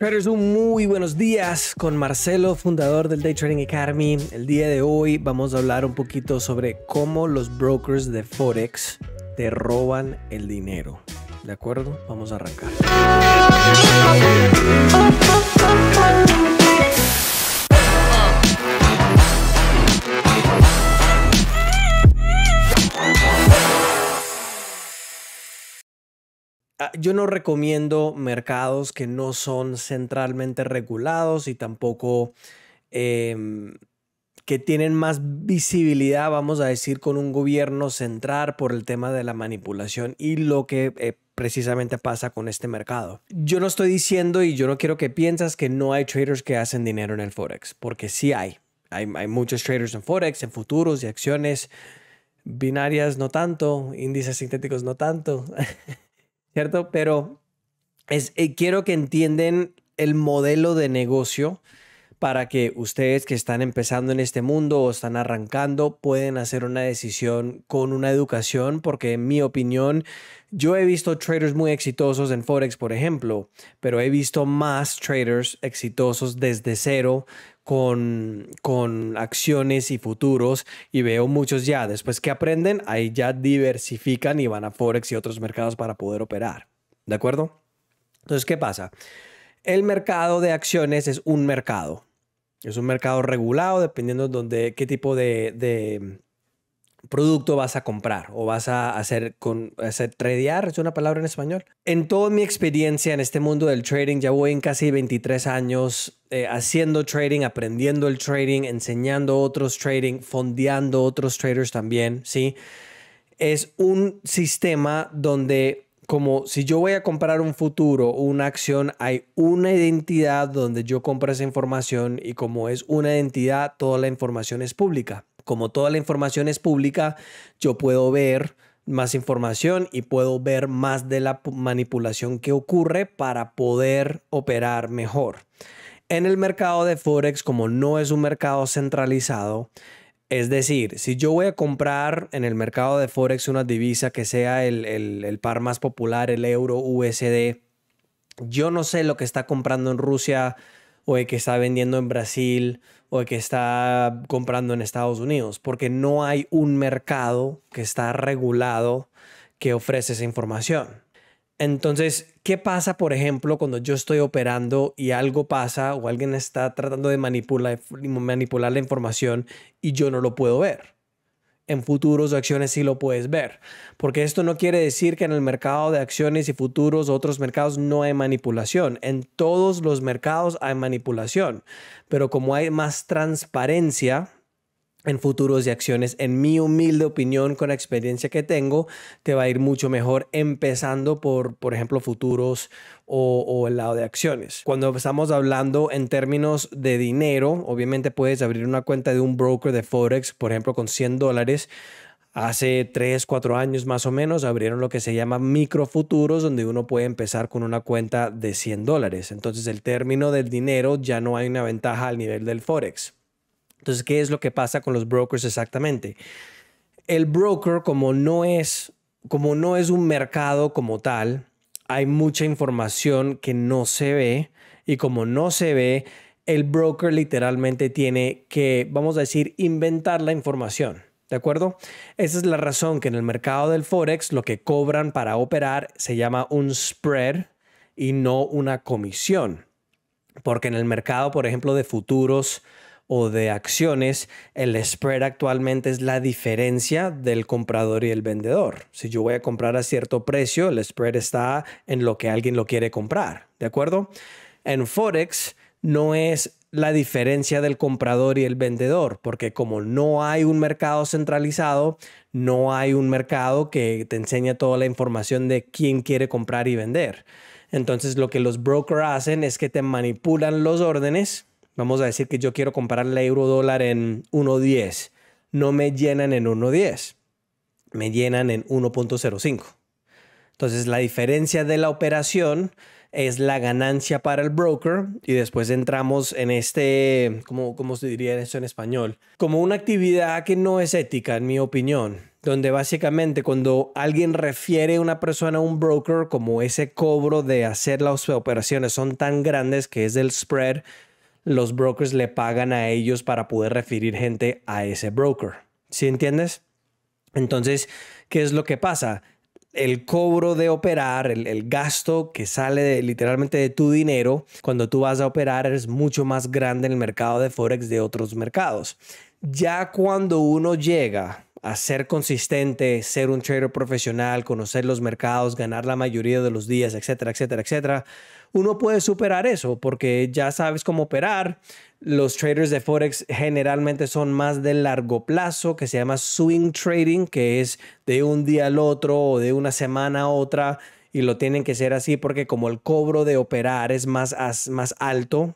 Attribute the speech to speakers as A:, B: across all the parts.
A: Traders, un muy buenos días con Marcelo, fundador del Day Trading Academy. El día de hoy vamos a hablar un poquito sobre cómo los brokers de Forex te roban el dinero. ¿De acuerdo? Vamos a arrancar. Ah, yo no recomiendo mercados que no son centralmente regulados y tampoco em, que tienen más visibilidad, vamos a decir, con un gobierno central por el tema de la manipulación y lo que eh, precisamente pasa con este mercado. Yo no estoy diciendo y yo no quiero que piensas que no hay traders que hacen dinero en el Forex, porque sí hay. Hay, hay muchos traders en Forex, en futuros y acciones binarias no tanto, índices sintéticos no tanto. ¿cierto? Pero es, eh, quiero que entiendan el modelo de negocio para que ustedes que están empezando en este mundo o están arrancando pueden hacer una decisión con una educación, porque en mi opinión yo he visto traders muy exitosos en Forex, por ejemplo, pero he visto más traders exitosos desde cero con, con, acciones y futuros y veo muchos ya, después que aprenden, ahí ya diversifican y van a Forex y otros mercados para poder operar. ¿De acuerdo? Entonces, ¿qué pasa? El mercado de acciones es un mercado. Es un mercado regulado dependiendo de qué tipo de, mm, producto vas a comprar o vas a hacer con hacer tradear, es una palabra en español. En toda mi experiencia en este mundo del trading, ya voy en casi 23 años eh, haciendo trading, aprendiendo el trading, enseñando otros trading, fondeando otros traders también, ¿sí? Es un sistema donde como si yo voy a comprar un futuro o una acción, hay una identidad donde yo compro esa información y como es una identidad, toda la información es pública. Como toda la información es pública, yo puedo ver más información y puedo ver más de la manipulación que ocurre para poder operar mejor. En el mercado de Forex, como no es un mercado centralizado, es decir, si yo voy a comprar en el mercado de Forex una divisa que sea el, par más popular, el euro USD, yo no sé lo que está comprando en Rusia o el que está vendiendo en Brasil o el que está comprando en Estados Unidos, porque no hay un mercado que está regulado que ofrece esa información. Entonces, ¿qué pasa, por ejemplo, cuando yo estoy operando y algo pasa o alguien está tratando de manipular, la información y yo no lo puedo ver? En futuros o acciones sí lo puedes ver, porque esto no quiere decir que en el mercado de acciones y futuros, otros mercados, no hay manipulación. En todos los mercados hay manipulación, pero como hay más transparencia, en futuros de acciones. En mi humilde opinión, con la experiencia que tengo, te va a ir mucho mejor empezando por, por ejemplo, futuros o, el lado de acciones. Cuando estamos hablando en términos de dinero, obviamente puedes abrir una cuenta de un broker de Forex, por ejemplo, con 100 dólares. Hace 3, 4 años más o menos abrieron lo que se llama micro futuros, donde uno puede empezar con una cuenta de 100 dólares. Entonces el término del dinero ya no hay una ventaja al nivel del Forex. Entonces, ¿qué es lo que pasa con los brokers exactamente? El broker, como no es, como no es un mercado como tal, hay mucha información que no se ve y como no se ve, el broker literalmente tiene que, vamos a decir, inventar la información. ¿De acuerdo? Esa es la razón que en el mercado del Forex lo que cobran para operar se llama un spread y no una comisión. Porque en el mercado, por ejemplo, de futuros o de acciones, el spread actualmente es la diferencia del comprador y el vendedor. Si yo voy a comprar a cierto precio, el spread está en lo que alguien lo quiere comprar, ¿de acuerdo? En Forex no es la diferencia del comprador y el vendedor, porque como no hay un mercado centralizado, no hay un mercado que te enseña toda la información de quién quiere comprar y vender. Entonces lo que los brokers hacen es que te manipulan los órdenes Vamos a decir que yo quiero comprar la euro dólar en 1.10. No me llenan en 1.10, me llenan en 1.05. Entonces la diferencia de la operación es la ganancia para el broker y después entramos en este, ¿cómo, cómo se diría eso en español? Como una actividad que no es ética, en mi opinión, donde básicamente cuando alguien refiere a una persona a un broker, como ese cobro de hacer las operaciones son tan grandes que es el spread los brokers le pagan a ellos para poder referir gente a ese broker. ¿Sí entiendes? Entonces, ¿qué es lo que pasa? el cobro de operar, el, gasto que sale literalmente de tu dinero cuando tú vas a operar es mucho más grande en el mercado de Forex de otros mercados. Ya cuando uno llega a ser consistente, ser un trader profesional, conocer los mercados, ganar la mayoría de los días, etcétera, etcétera, etcétera, uno puede superar eso porque ya sabes cómo operar. Los traders de Forex generalmente son más de largo plazo, que se llama swing trading, que es de un día al otro o de una semana a otra. Y lo tienen que ser así porque como el cobro de operar es más, más alto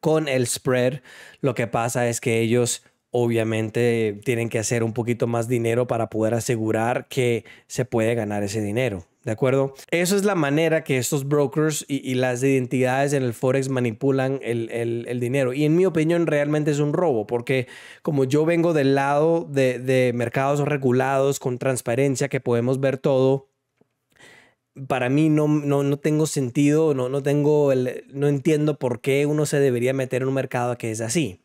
A: con el spread, lo que pasa es que ellos obviamente tienen que hacer un poquito más dinero para poder asegurar que se puede ganar ese dinero. ¿De acuerdo? Eso es la manera que estos brokers y, las identidades en el Forex manipulan el, dinero. Y en mi opinión realmente es un robo, porque como yo vengo del lado de, mercados regulados con transparencia que podemos ver todo, para mí no, tengo sentido, no, tengo no entiendo por qué uno se debería meter en un mercado que es así.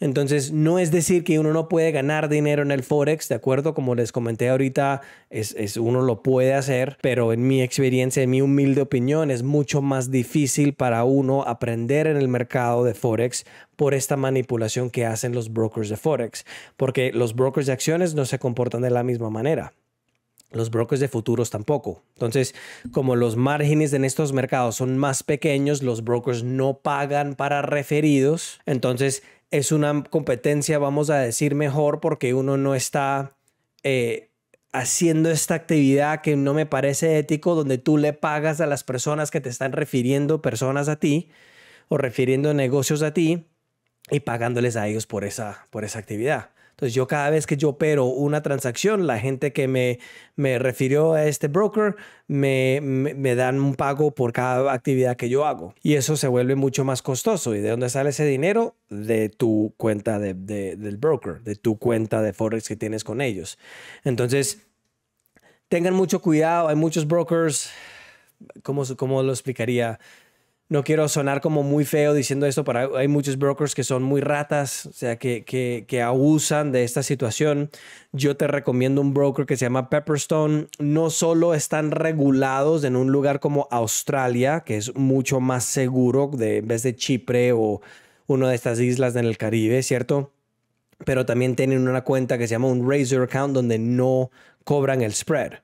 A: Entonces, no es decir que uno no puede ganar dinero en el Forex, ¿de acuerdo? Como les comenté ahorita, es, uno lo puede hacer, pero en mi experiencia, en mi humilde opinión, es mucho más difícil para uno aprender en el mercado de Forex por esta manipulación que hacen los brokers de Forex, porque los brokers de acciones no se comportan de la misma manera los brokers de futuros tampoco. Entonces, como los márgenes en estos mercados son más pequeños, los brokers no pagan para referidos, entonces es una competencia, vamos a decir, mejor porque uno no está eh, haciendo esta actividad que no me parece ético, donde tú le pagas a las personas que te están refiriendo personas a ti o refiriendo negocios a ti y pagándoles a ellos por esa, por esa actividad. Entonces yo cada vez que yo opero una transacción, la gente que me, me refirió a este broker me, me, dan un pago por cada actividad que yo hago. Y eso se vuelve mucho más costoso. ¿Y de dónde sale ese dinero? De tu cuenta de, de, del broker, de tu cuenta de Forex que tienes con ellos. Entonces, tengan mucho cuidado. Hay muchos brokers, ¿cómo, cómo lo explicaría? no quiero sonar como muy feo diciendo esto, pero hay muchos brokers que son muy ratas, o sea, que, abusan de esta situación. Yo te recomiendo un broker que se llama Pepperstone. No solo están regulados en un lugar como Australia, que es mucho más seguro de, en vez de Chipre o una de estas islas en el Caribe, ¿cierto? Pero también tienen una cuenta que se llama un Razor Account donde no cobran el spread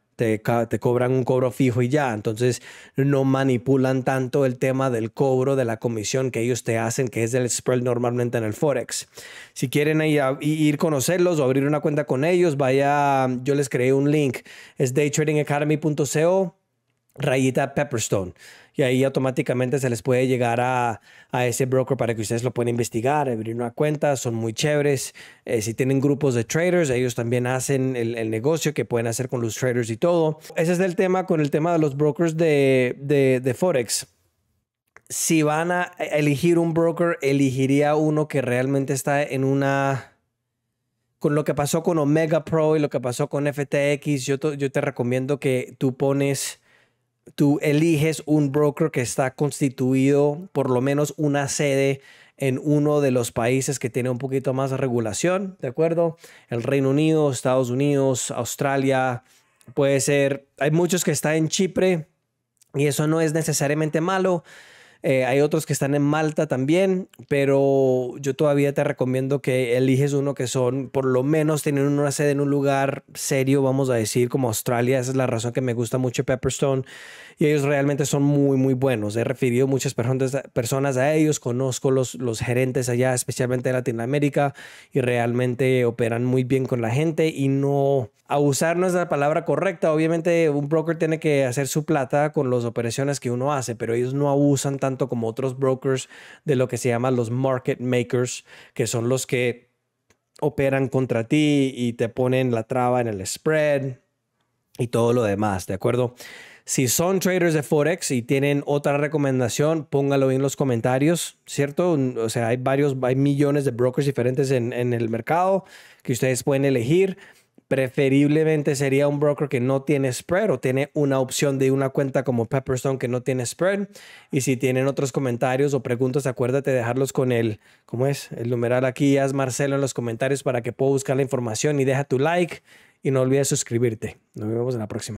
A: te, cobran un cobro fijo y ya. Entonces no manipulan tanto el tema del cobro de la comisión que ellos te hacen, que es el spread normalmente en el Forex. Si quieren ir a, conocerlos o abrir una cuenta con ellos, vaya, yo les creé un link, es daytradingacademy.co rayita Pepperstone. Y ahí automáticamente se les puede llegar a, ese broker para que ustedes lo puedan investigar, abrir una cuenta, son muy chéveres. Eh, si tienen grupos de traders, ellos también hacen el, negocio que pueden hacer con los traders y todo. Ese es el tema con el tema de los brokers de, Forex. Si van a elegir un broker, elegiría uno que realmente está en una con lo que pasó con Omega Pro y lo que pasó con FTX, yo, yo te recomiendo que tú pones tú eliges un broker que está constituido por lo menos una sede en uno de los países que tiene un poquito más de regulación, ¿de acuerdo? El Reino Unido, Estados Unidos, Australia, puede ser, hay muchos que están en Chipre y eso no es necesariamente malo. Eh, hay otros que están en Malta también, pero yo todavía te recomiendo que eliges uno que son, por lo menos, tienen una sede en un lugar serio, vamos a decir, como Australia. Esa es la razón que me gusta mucho Pepperstone. Y ellos realmente son muy, muy buenos. He referido muchas personas a ellos, conozco los, los gerentes allá, especialmente de Latinoamérica, y realmente operan muy bien con la gente y no abusar no es la palabra correcta. Obviamente, un broker tiene que hacer su plata con las operaciones que uno hace, pero ellos no abusan tanto tanto como otros brokers de lo que se llama los market makers, que son los que operan contra ti y te ponen la traba en el spread y todo lo demás, ¿de acuerdo? Si son traders de Forex y tienen otra recomendación, póngalo en los comentarios, ¿cierto? O sea, hay varios, hay millones de brokers diferentes en, en el mercado que ustedes pueden elegir preferiblemente sería un broker que no tiene spread o tiene una opción de una cuenta como Pepperstone que no tiene spread. Y si tienen otros comentarios o preguntas, acuérdate de dejarlos con el, ¿cómo es? El numeral aquí, haz Marcelo en los comentarios para que pueda buscar la información y deja tu like y no olvides suscribirte. Nos vemos en la próxima.